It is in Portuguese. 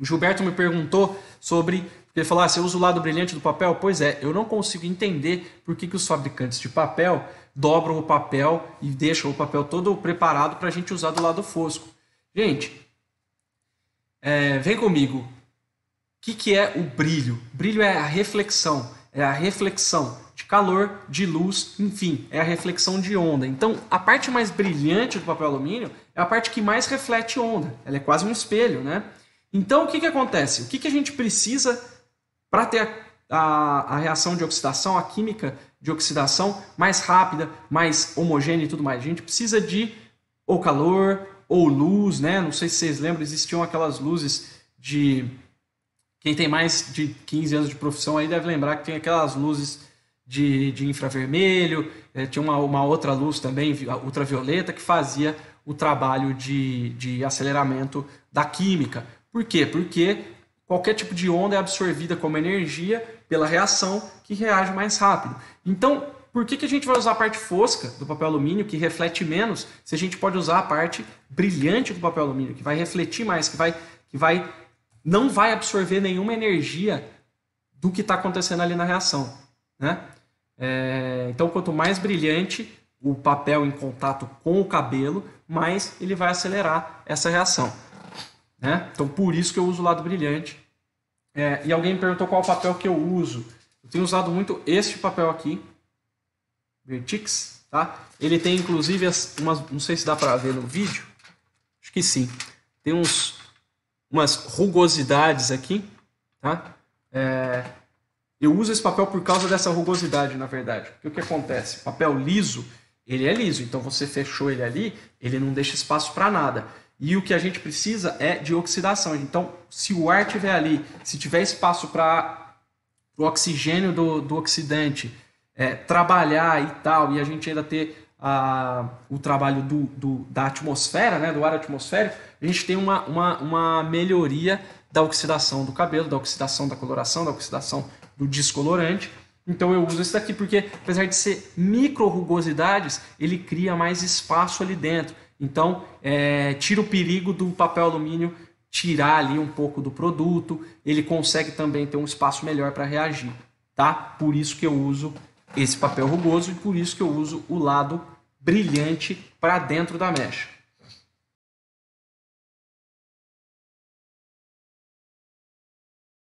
O Gilberto me perguntou sobre. Ele falou: ah, você usa o lado brilhante do papel? Pois é, eu não consigo entender por que, que os fabricantes de papel dobram o papel e deixam o papel todo preparado para a gente usar do lado fosco. Gente, é, vem comigo. O que, que é o brilho? Brilho é a reflexão, é a reflexão de calor, de luz, enfim, é a reflexão de onda. Então, a parte mais brilhante do papel alumínio é a parte que mais reflete onda. Ela é quase um espelho, né? Então, o que, que acontece? O que, que a gente precisa para ter a, a, a, reação de oxidação, a química de oxidação mais rápida, mais homogênea e tudo mais? A gente precisa de ou calor ou luz, né? Não sei se vocês lembram, existiam aquelas luzes de. Quem tem mais de 15 anos de profissão aí deve lembrar que tem aquelas luzes de, de infravermelho, é, tinha uma, uma outra luz também, ultravioleta, que fazia o trabalho de, de aceleramento da química por quê? Porque qualquer tipo de onda é absorvida como energia pela reação que reage mais rápido. Então, por que, que a gente vai usar a parte fosca do papel alumínio, que reflete menos, se a gente pode usar a parte brilhante do papel alumínio, que vai refletir mais, que vai, que vai não vai absorver nenhuma energia do que está acontecendo ali na reação. Né? É, então, quanto mais brilhante o papel em contato com o cabelo, mais ele vai acelerar essa reação. Né? Então, por isso que eu uso o lado brilhante. É, e alguém me perguntou qual o papel que eu uso. Eu tenho usado muito este papel aqui, Vertix, tá? Ele tem inclusive as, umas, não sei se dá para ver no vídeo, acho que sim. Tem uns, umas rugosidades aqui, tá? É, eu uso esse papel por causa dessa rugosidade, na verdade. Porque o que acontece? Papel liso, ele é liso, então você fechou ele ali, ele não deixa espaço para nada. E o que a gente precisa é de oxidação. Então, se o ar tiver ali, se tiver espaço para o oxigênio do, do oxidante é, trabalhar e tal, e a gente ainda ter a, o trabalho do, do, da atmosfera, né, do ar atmosférico, a gente tem uma, uma, uma melhoria da oxidação do cabelo, da oxidação da coloração, da oxidação do descolorante. Então eu uso esse daqui porque, apesar de ser micro rugosidades, ele cria mais espaço ali dentro. Então, é, tira o perigo do papel alumínio tirar ali um pouco do produto, ele consegue também ter um espaço melhor para reagir, tá? Por isso que eu uso esse papel rugoso e por isso que eu uso o lado brilhante para dentro da mecha.